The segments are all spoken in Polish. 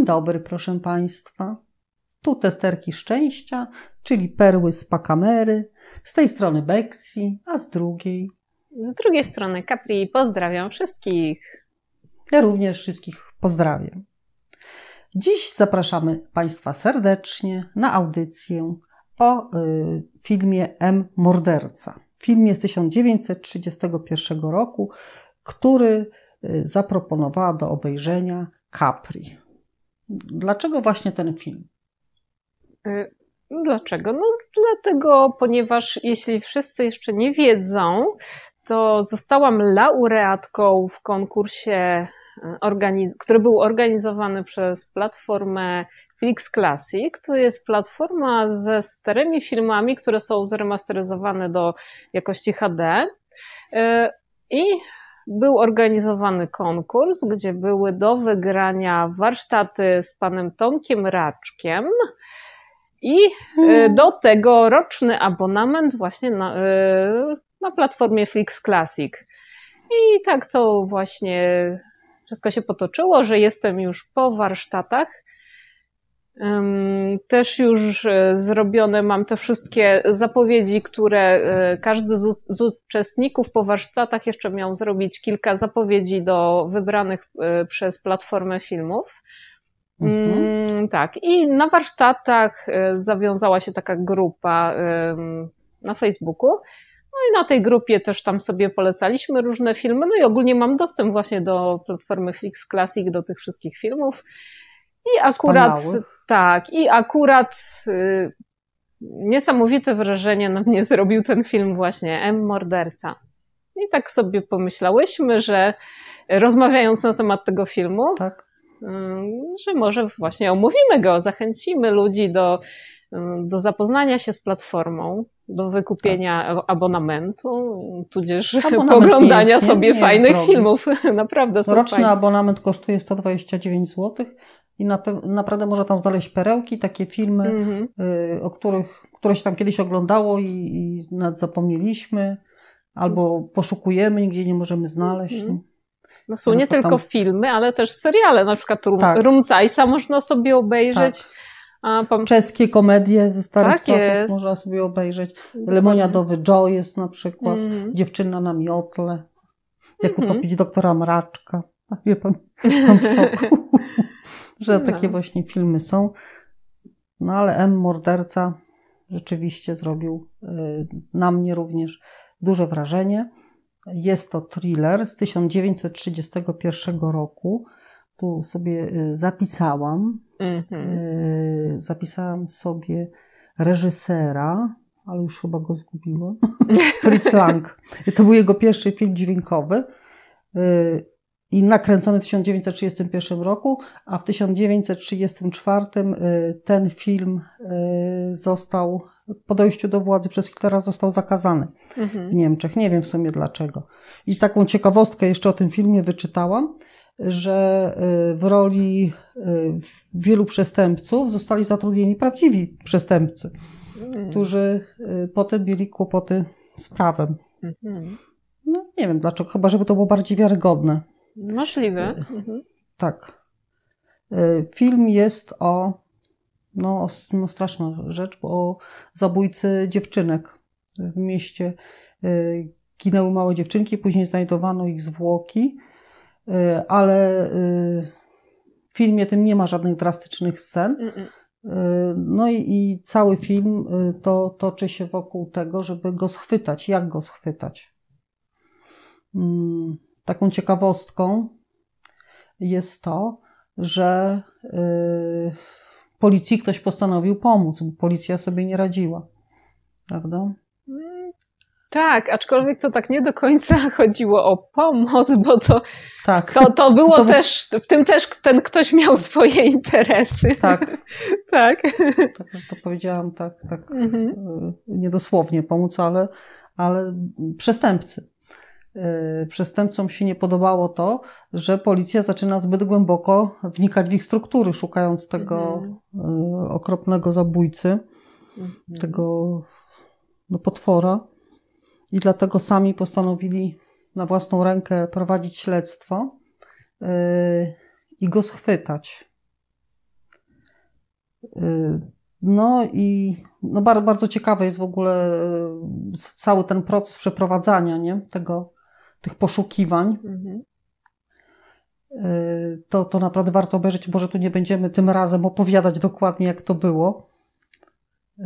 Dzień dobry, proszę Państwa. Tu testerki szczęścia, czyli perły z pakamery, z tej strony Bexi, a z drugiej. Z drugiej strony Capri, pozdrawiam wszystkich. Ja również wszystkich pozdrawiam. Dziś zapraszamy Państwa serdecznie na audycję o y, filmie M. Morderca. Filmie z 1931 roku, który y, zaproponowała do obejrzenia Capri. Dlaczego właśnie ten film? Y, dlaczego? No, dlatego, ponieważ jeśli wszyscy jeszcze nie wiedzą, to zostałam laureatką w konkursie, y, który był organizowany przez platformę Flix Classic. To jest platforma ze starymi filmami, które są zremasteryzowane do jakości HD. Y, I był organizowany konkurs, gdzie były do wygrania warsztaty z panem Tomkiem Raczkiem. I e, hmm. do tego roczny abonament właśnie na, e, na platformie Flix Classic. I tak to właśnie wszystko się potoczyło, że jestem już po warsztatach też już e, zrobione mam te wszystkie zapowiedzi, które e, każdy z, z uczestników po warsztatach jeszcze miał zrobić kilka zapowiedzi do wybranych e, przez platformę filmów. Mhm. Mm, tak, i na warsztatach zawiązała się taka grupa na Facebooku. No i na tej grupie też tam sobie polecaliśmy różne filmy. No i ogólnie mam dostęp właśnie do platformy Flix Classic, do tych wszystkich filmów. I akurat, tak, i akurat y, niesamowite wrażenie na mnie zrobił ten film właśnie, M. Morderca. I tak sobie pomyślałyśmy, że rozmawiając na temat tego filmu, tak. y, że może właśnie omówimy go, zachęcimy ludzi do, y, do zapoznania się z platformą, do wykupienia tak. abonamentu, tudzież abonament oglądania jest, sobie nie, nie fajnych filmów. Naprawdę są Roczny fajne. abonament kosztuje 129 zł, i na naprawdę można tam znaleźć perełki, takie filmy, mm -hmm. y, o których które się tam kiedyś oglądało i, i nad zapomnieliśmy, albo poszukujemy, nigdzie nie możemy znaleźć. Mm -hmm. No są nie tylko tam... filmy, ale też seriale, na przykład Rum, tak. Rumcajsa można sobie obejrzeć. Tak. A, Czeskie komedie ze starych tak czasów jest. można sobie obejrzeć. Lemoniadowy Joe jest na przykład, mm -hmm. Dziewczyna na miotle, Jak mhm. utopić doktora Mraczka wie pan, pan w że no. takie właśnie filmy są. No ale M. Morderca rzeczywiście zrobił y, na mnie również duże wrażenie. Jest to thriller z 1931 roku. Tu sobie y, zapisałam. Mm-hmm. Zapisałam sobie reżysera, ale już chyba go zgubiłam. Fritz Lang. To był jego pierwszy film dźwiękowy i nakręcony w 1931 roku, a w 1934 y, ten film y, został po dojściu do władzy przez Hitlera został zakazany mhm. w Niemczech. Nie wiem w sumie dlaczego. I taką ciekawostkę jeszcze o tym filmie wyczytałam, że y, w roli wielu przestępców zostali zatrudnieni prawdziwi przestępcy, mhm. którzy potem mieli kłopoty z prawem. Mhm. No nie wiem dlaczego, chyba żeby to było bardziej wiarygodne. Możliwe. E, mhm. Tak. E, film jest o, no, no straszna rzecz, bo o zabójcy dziewczynek w mieście. E, ginęły małe dziewczynki, później znajdowano ich zwłoki, ale w filmie tym nie ma żadnych drastycznych scen. Mm, mm. No i, i, cały film to toczy się wokół tego, żeby go schwytać, jak go schwytać. Mm. Taką ciekawostką jest to, że y, policji ktoś postanowił pomóc, bo policja sobie nie radziła. Prawda? Tak, aczkolwiek to tak nie do końca chodziło o pomoc, bo to, tak. to, to było to też, w tym też ten ktoś miał swoje interesy. Tak. tak. Tak, to powiedziałam tak, tak mhm. Y, niedosłownie pomóc, ale, ale przestępcy. Y, przestępcom się nie podobało to, że policja zaczyna zbyt głęboko wnikać w ich struktury, szukając tego mhm. Y, okropnego zabójcy, mhm. tego no, potwora. I dlatego sami postanowili na własną rękę prowadzić śledztwo y, i go schwytać. no i no bardzo, bardzo ciekawy jest w ogóle cały ten proces przeprowadzania nie? tego tych poszukiwań, mhm. y, to, to naprawdę warto obejrzeć. Może tu nie będziemy tym razem opowiadać dokładnie, jak to było. Y,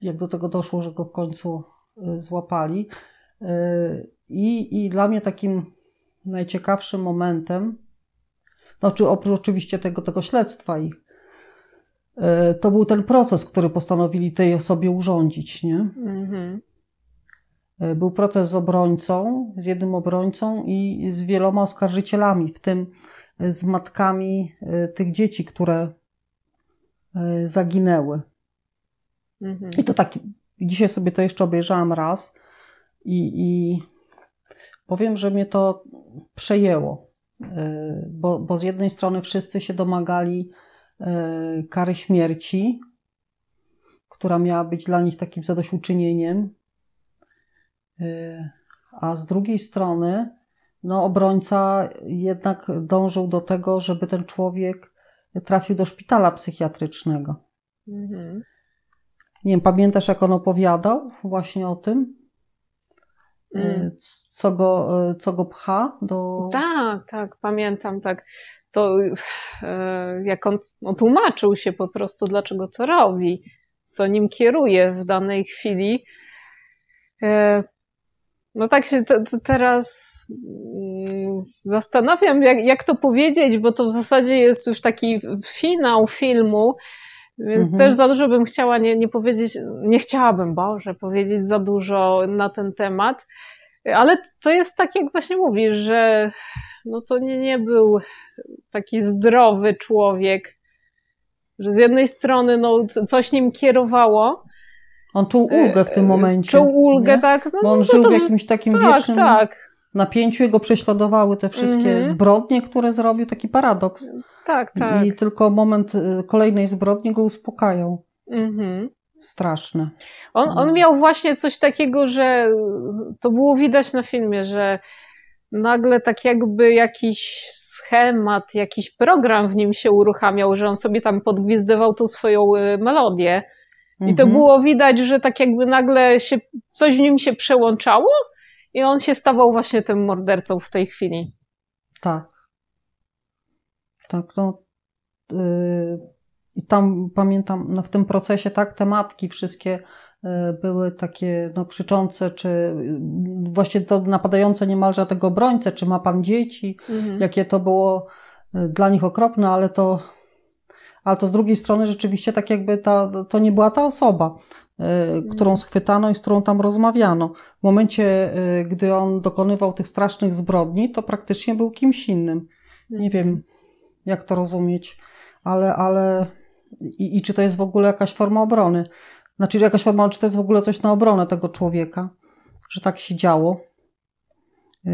jak do tego doszło, że go w końcu y, złapali. I, i dla mnie takim najciekawszym momentem, znaczy czy oprócz oczywiście tego, tego śledztwa i to był ten proces, który postanowili tej osobie urządzić, nie? Mhm. E, był proces z obrońcą, z jednym obrońcą i z wieloma oskarżycielami, w tym e, z matkami e, tych dzieci, które zaginęły. Mhm. I to tak, dzisiaj sobie to jeszcze obejrzałam raz i, i powiem, że mnie to przejęło, bo, bo z jednej strony wszyscy się domagali kary śmierci, która miała być dla nich takim zadośćuczynieniem, a z drugiej strony, no, obrońca jednak dążył do tego, żeby ten człowiek trafił do szpitala psychiatrycznego. Mhm. Nie wiem, pamiętasz, jak on opowiadał właśnie o tym? Mm. Y, co, go, y, co go pcha do. Tak, tak, pamiętam, tak. To y, jak on, on tłumaczył się po prostu, dlaczego co robi, co nim kieruje w danej chwili. No tak się teraz mm, zastanawiam, jak, jak to powiedzieć, bo to w zasadzie jest już taki finał filmu, więc mhm. też za dużo bym chciała nie, nie powiedzieć, nie chciałabym, Boże, powiedzieć za dużo na ten temat. Ale to jest tak, jak właśnie mówisz, że no to nie, nie był taki zdrowy człowiek, że z jednej strony no, coś nim kierowało, on czuł e, ulgę w tym e, momencie. Czuł ulgę, nie? tak. No, Bo on no, żył w jakimś takim tak, wiecznym tak. napięciu. Jego prześladowały te wszystkie mhm. zbrodnie, które zrobił. Taki paradoks. Tak, tak. I tylko moment y, kolejnej zbrodni go uspokajał. Mhm. Straszne. On, on no. miał właśnie coś takiego, że to było widać na filmie, że nagle tak jakby jakiś schemat, jakiś program w nim się uruchamiał, że on sobie tam podgwizdywał tą swoją y, melodię Mhm. I to mhm. było widać, że tak jakby nagle się, coś w nim się przełączało i on się stawał właśnie tym mordercą w tej chwili. Tak. Tak, no. Y, I tam pamiętam, no w tym procesie, tak, te matki wszystkie y, były takie no, krzyczące, czy y, właśnie to napadające niemalże tego obrońcę, czy ma pan dzieci, mhm. jakie to było dla nich okropne, ale to ale to z drugiej strony rzeczywiście tak jakby ta, to nie była ta osoba, y, którą mhm. schwytano i z którą tam rozmawiano. W momencie, y, gdy on dokonywał tych strasznych zbrodni, to praktycznie był kimś innym. Nie wiem, mhm. jak to rozumieć, ale, ale i, i czy to jest w ogóle jakaś forma obrony? Znaczy, jakaś forma, czy to jest w ogóle coś na obronę tego człowieka, że tak się działo. Yy,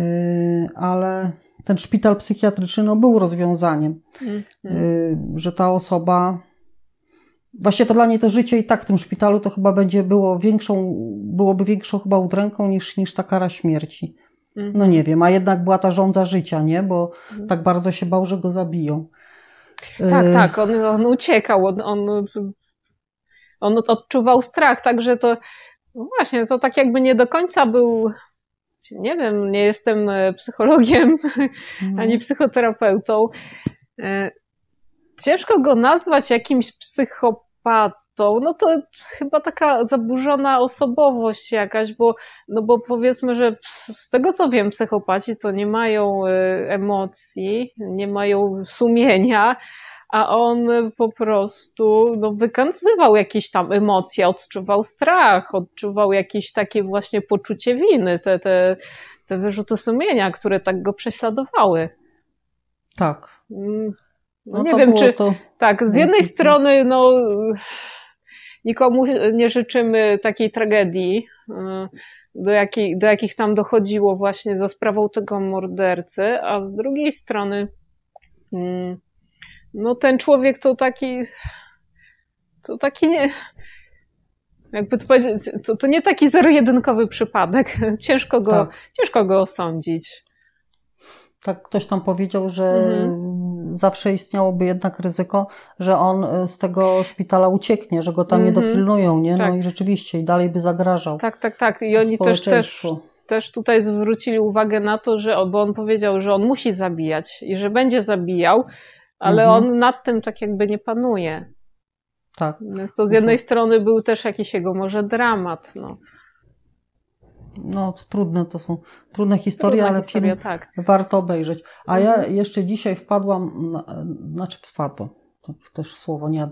ale ten szpital psychiatryczny no, był rozwiązaniem, mhm. y, że ta osoba. Właśnie to dla niej to życie i tak w tym szpitalu to chyba będzie było większą, byłoby większą chyba udręką niż, niż ta kara śmierci. No mhm. nie wiem, a jednak była ta żądza życia, nie? Bo mhm. tak bardzo się bał, że go zabiją. Tak, y, tak, on, on uciekał, on, on, on odczuwał strach, także to no właśnie, to tak jakby nie do końca był nie wiem, nie jestem e, psychologiem mm. ani psychoterapeutą. E, ciężko go nazwać jakimś psychopatą. No to chyba taka zaburzona osobowość jakaś, bo, no bo powiedzmy, że z tego co wiem, psychopaci to nie mają e, emocji, nie mają sumienia a on po prostu no, wykazywał jakieś tam emocje, odczuwał strach, odczuwał jakieś takie właśnie poczucie winy, te, te, te wyrzuty sumienia, które tak go prześladowały. Tak. Mm, no, no nie wiem, czy. To... Tak, z jednej no, strony, no. Nikomu nie życzymy takiej tragedii, y, do, jakiej, do jakich tam dochodziło właśnie za sprawą tego mordercy, a z drugiej strony. Hmm, no ten człowiek to taki, to taki nie, jakby to powiedzieć, to, to nie taki zero-jedynkowy przypadek. Ciężko go, tak. ciężko go osądzić. Tak, ktoś tam powiedział, że mhm. zawsze istniałoby jednak ryzyko, że on e, z tego szpitala ucieknie, że go tam mhm. nie dopilnują, nie? No tak. No i rzeczywiście, i dalej by zagrażał. Tak, tak, tak. I oni też, też, też tutaj zwrócili uwagę na to, że, bo on powiedział, że on musi zabijać i że będzie zabijał, ale mhm. on nad tym tak jakby nie panuje. Tak. Więc to z jednej Myślę. Mhm. strony był też jakiś jego może dramat, no. No, trudne to są, trudne historie, trudne ale historia, tak. warto obejrzeć. A ja mhm. jeszcze dzisiaj wpadłam, znaczy wpadłam, to też słowo nie,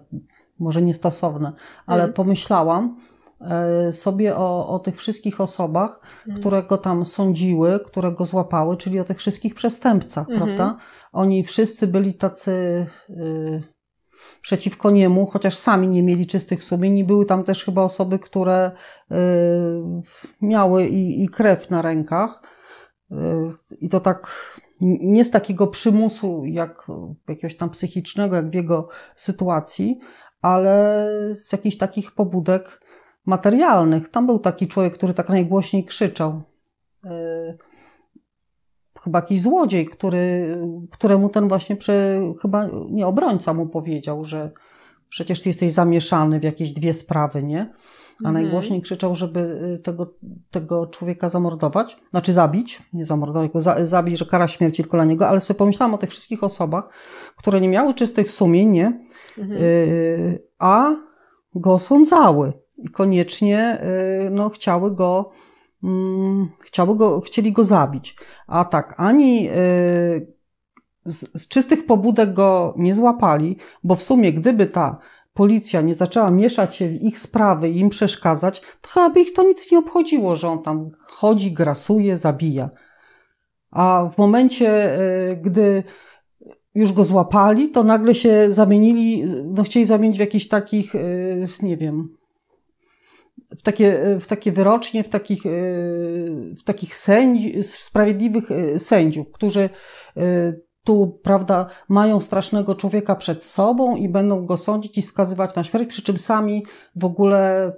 może niestosowne, ale mhm. pomyślałam, E, sobie o, o tych wszystkich osobach, mhm. które go tam sądziły, które go złapały, czyli o tych wszystkich przestępcach, mhm. prawda? Oni wszyscy byli tacy y, przeciwko niemu, chociaż sami nie mieli czystych sumień i były tam też chyba osoby, które y, miały i, i krew na rękach. Y, I to tak nie z takiego przymusu, jak jakiegoś tam psychicznego, jak w jego sytuacji, ale z jakichś takich pobudek materialnych. Tam był taki człowiek, który tak najgłośniej krzyczał. E, chyba jakiś złodziej, który, któremu ten właśnie, prze, chyba nie obrońca mu powiedział, że przecież ty jesteś zamieszany w jakieś dwie sprawy, nie? A mhm. najgłośniej krzyczał, żeby e, tego, tego człowieka zamordować, znaczy zabić, nie zamordować tylko za, zabić, że kara śmierci tylko dla niego, ale sobie pomyślałam o tych wszystkich osobach, które nie miały czystych sumień, nie? Mhm. E, a go osądzały i koniecznie y, no, chciały go, mm, chciały go, chcieli go zabić. A tak, ani y, z, z czystych pobudek go nie złapali, bo w sumie gdyby ta policja nie zaczęła mieszać się w ich sprawy i im przeszkadzać, to chyba by ich to nic nie obchodziło, że on tam chodzi, grasuje, zabija. A w momencie, y, gdy już go złapali, to nagle się zamienili, no chcieli zamienić w jakichś takich, nie wiem, w takie, w takie wyrocznie, w takich, e, w takich sędzi, sprawiedliwych e, sędziów, którzy e, tu, prawda, mają strasznego człowieka przed sobą i będą go sądzić i skazywać na śmierć, przy czym sami w ogóle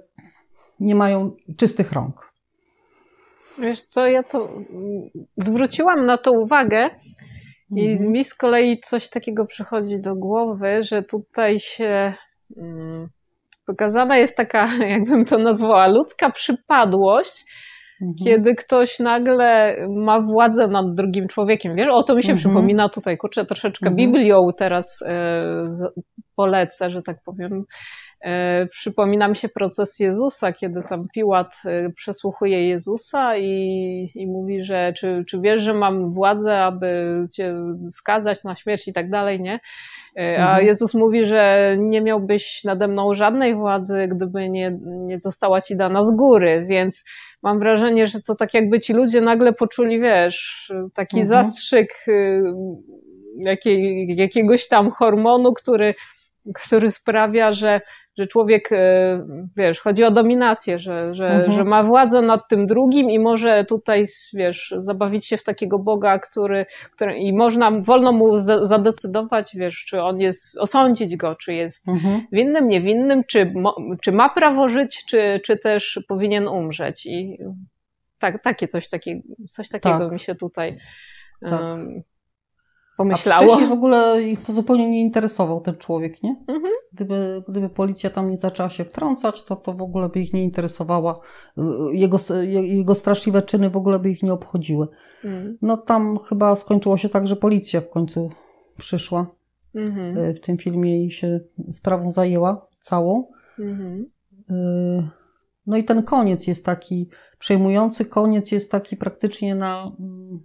nie mają czystych rąk. Wiesz co, ja to zwróciłam na to uwagę i mhm. mi z kolei coś takiego przychodzi do głowy, że tutaj się. Mm, Pokazana jest taka, jakbym to nazwała, ludzka przypadłość, mhm. kiedy ktoś nagle ma władzę nad drugim człowiekiem. Wiesz, o to mi się mhm. przypomina tutaj, kurczę, troszeczkę mhm. Biblią teraz yy, polecę, że tak powiem, E, przypomina mi się proces Jezusa, kiedy tam Piłat e, przesłuchuje Jezusa i, i mówi, że czy, czy wiesz, że mam władzę, aby cię skazać na śmierć i tak dalej, nie? E, a mhm. Jezus mówi, że nie miałbyś nade mną żadnej władzy, gdyby nie, nie została ci dana z góry, więc mam wrażenie, że to tak jakby ci ludzie nagle poczuli, wiesz, taki mhm. zastrzyk y, jakiej, jakiegoś tam hormonu, który, który sprawia, że że człowiek, e, wiesz, chodzi o dominację, że, że, mhm. że ma władzę nad tym drugim i może tutaj, wiesz, zabawić się w takiego Boga, który, który i można, wolno mu zadecydować, wiesz, czy on jest, osądzić go, czy jest mhm. winnym, niewinnym, czy, czy ma prawo żyć, czy, czy też powinien umrzeć i tak, takie coś, takie, coś takiego tak. mi się tutaj tak. um, pomyślało. A w ogóle ich to zupełnie nie interesował ten człowiek, nie? Mhm. Gdyby, gdyby policja tam nie zaczęła się wtrącać, to to w ogóle by ich nie interesowała. Jego, jego straszliwe czyny w ogóle by ich nie obchodziły. Mhm. No tam chyba skończyło się tak, że policja w końcu przyszła mhm. E, w tym filmie i się sprawą zajęła całą. Mhm. E, no i ten koniec jest taki, przejmujący koniec jest taki praktycznie na mm,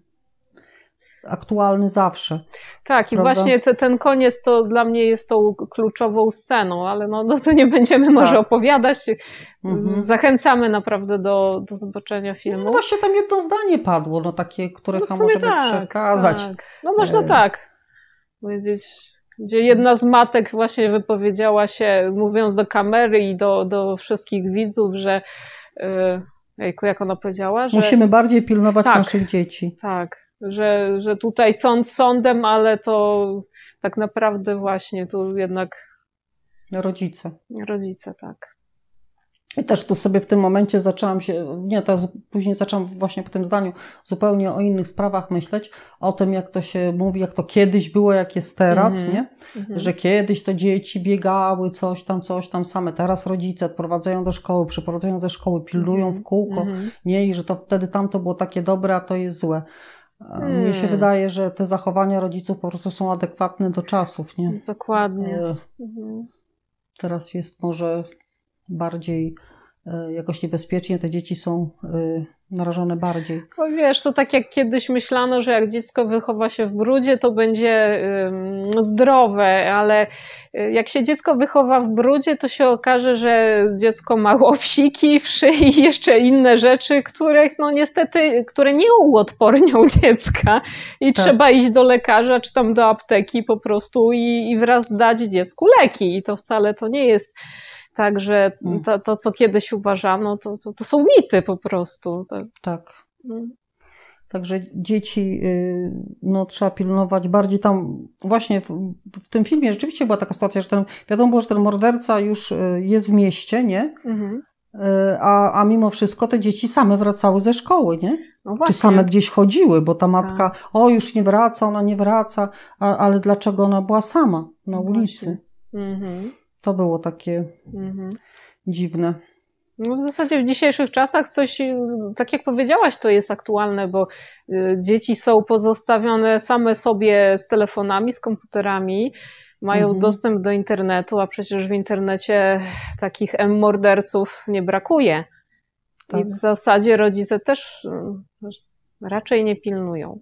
aktualny zawsze. Tak, i właśnie ten koniec to dla mnie jest tą kluczową sceną, ale no, no to nie będziemy tak. może opowiadać. Mhm. Zachęcamy naprawdę do, do zobaczenia no filmu. No właśnie tam jedno zdanie padło, no takie, które no możemy tak, przekazać. Tak. No można e, tak powiedzieć gdzie jedna z matek właśnie wypowiedziała się, mówiąc do kamery i do, do wszystkich widzów, że yy, jak ona powiedziała, że... Musimy bardziej pilnować tak, naszych dzieci. Tak, że, że tutaj sąd sądem, ale to tak naprawdę właśnie tu jednak. No, rodzice. Rodzice, tak. I też tu sobie w tym momencie zaczęłam się, nie, to później zaczęłam właśnie po tym zdaniu zupełnie o innych sprawach myśleć, o tym jak to się mówi, jak to kiedyś było, jak jest teraz, mm -hmm. nie? Mm -hmm. Że kiedyś to dzieci biegały, coś tam, coś tam same, teraz rodzice odprowadzają do szkoły, przyprowadzają ze szkoły, pilnują mm -hmm. w kółko, mhm. nie? I że to wtedy tamto było takie dobre, a to jest złe. Hmm. Mnie się wydaje, że te zachowania rodziców po prostu są adekwatne do czasów, nie? Dokładnie. E, mhm. Teraz jest może bardziej e, jakoś niebezpiecznie, te dzieci są e, narażone bardziej. No wiesz, to tak jak kiedyś myślano, że jak dziecko wychowa się w brudzie, to będzie zdrowe, ale y, jak się dziecko wychowa w brudzie, to się okaże, że dziecko ma łowsiki w szyi i jeszcze inne rzeczy, których no niestety, które nie uodpornią dziecka i tak. trzeba iść do lekarza czy tam do apteki po prostu i, i wraz dać dziecku leki i to wcale to nie jest Także mm. to, to co kiedyś uważano, to, to, to są mity po prostu. Tak. tak. No. Także dzieci y, no, trzeba pilnować bardziej tam. Właśnie w, w, tym filmie rzeczywiście była taka sytuacja, że ten, wiadomo było, że ten morderca już y, jest w mieście, nie? Mhm. Y, a, a mimo wszystko te dzieci same wracały ze szkoły, nie? No Czy same gdzieś chodziły, bo ta matka, tak. o już nie wraca, ona nie wraca, a, ale dlaczego ona była sama na no ulicy? Mhm. To było takie mhm. dziwne. No w zasadzie w dzisiejszych czasach coś, y, tak jak powiedziałaś, to jest aktualne, bo y, dzieci są pozostawione same sobie z telefonami, z komputerami, mają mhm. dostęp do internetu, a przecież w internecie takich M-morderców nie brakuje. Tak. I w zasadzie rodzice też y, raczej nie pilnują.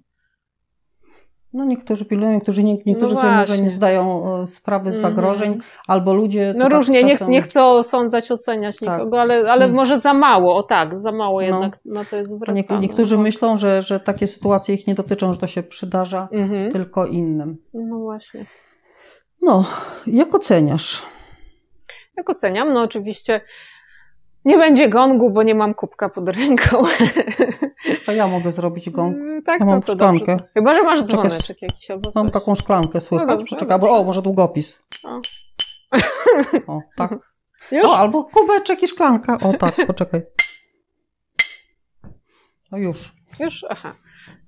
No niektórzy pilnują, niektórzy, nie, niektórzy no sobie może nie zdają e, sprawy z mhm. zagrożeń, mm. albo ludzie... No tak różnie, czasem... nie, nie chcę osądzać, oceniać tak. nikogo, ale, ale mm. może za mało, o tak, za mało no. jednak no. na to jest zwracane. Nie, niektórzy myślą, że, że takie sytuacje ich nie dotyczą, że to się przydarza mm-hmm. tylko innym. No właśnie. No, jak oceniasz? Jak oceniam? No oczywiście nie będzie gongu, bo nie mam kubka pod ręką. To ja mogę zrobić gong. Mm, tak, ja mam no szklankę. Dobrze. Chyba, że masz dzwoneczek Czekaj, jakiś albo coś. Mam taką szklankę, no słychać. No Poczekaj, bo, o, może długopis. O, o tak. Już? O, albo kubeczek i szklanka. O tak, poczekaj. No już. Już? Aha.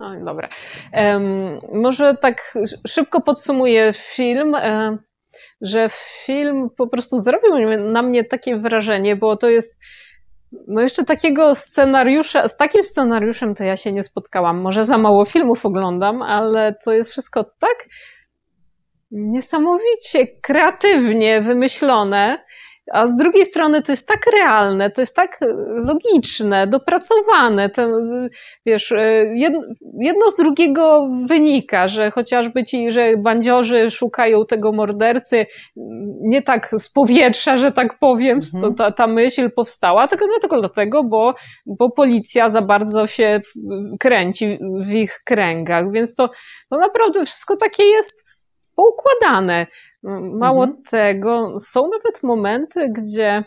No, dobra. Um, może tak szybko podsumuję film. Um, że film po prostu zrobił na mnie takie wrażenie, bo to jest. No jeszcze takiego scenariusza, z takim scenariuszem to ja się nie spotkałam. Może za mało filmów oglądam, ale to jest wszystko tak niesamowicie kreatywnie wymyślone, a z drugiej strony to jest tak realne, to jest tak e, logiczne, dopracowane. Ten, e, wiesz, e, jedno z drugiego wynika, że chociażby ci, że bandziorzy szukają tego mordercy mm, nie tak z powietrza, że tak powiem, mhm. ta, ta myśl powstała, tylko, no, tylko dlatego, bo, bo policja za bardzo się kręci w ich kręgach. Więc to, to naprawdę wszystko takie jest poukładane. Mało mhm. tego, są nawet momenty, gdzie,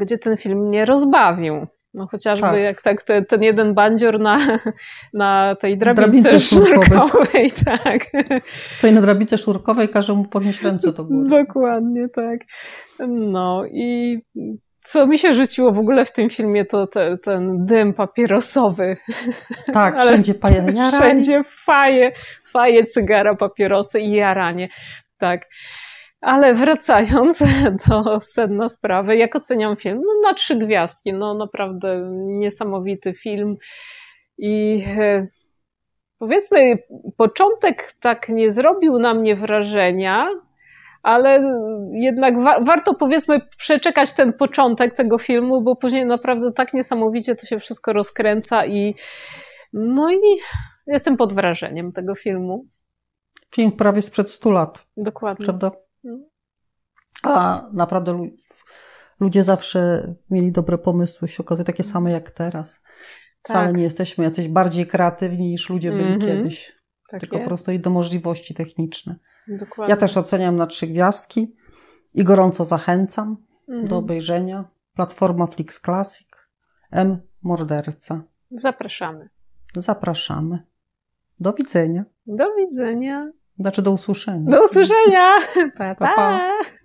gdzie ten film mnie rozbawił. No chociażby tak. jak tak te, ten jeden bandzior na, na tej drabince, drabince sznurkowej. tak. Stoi na drabince sznurkowej, każe mu podnieść ręce do góry. Dokładnie, tak. No i co mi się rzuciło w ogóle w tym filmie, to te, ten dym papierosowy. Tak, wszędzie paje. Wszędzie faje, faje, cygara, papierosy i jaranie tak. Ale wracając do sedna sprawy, jak oceniam film? No, na trzy gwiazdki. No, naprawdę niesamowity film. I e, powiedzmy, początek tak nie zrobił na mnie wrażenia, ale jednak wa warto powiedzmy przeczekać ten początek tego filmu, bo później naprawdę tak niesamowicie to się wszystko rozkręca i no i jestem pod wrażeniem tego filmu film prawie sprzed 100 lat. Dokładnie. Prawda? No. A naprawdę ludzie zawsze mieli dobre pomysły, się okazuje takie same jak teraz. Wcale tak. nie jesteśmy jacyś bardziej kreatywni niż ludzie byli mm -hmm. kiedyś. Tak tylko jest. po prostu możliwości techniczne. Dokładnie. Ja też oceniam na trzy gwiazdki i gorąco zachęcam mm -hmm. do mhm. obejrzenia. Platforma Flix Classic M Morderca. Zapraszamy. Zapraszamy. Do widzenia. Do widzenia. Znaczy do usłyszenia. Do usłyszenia. Pa, pa. pa. pa.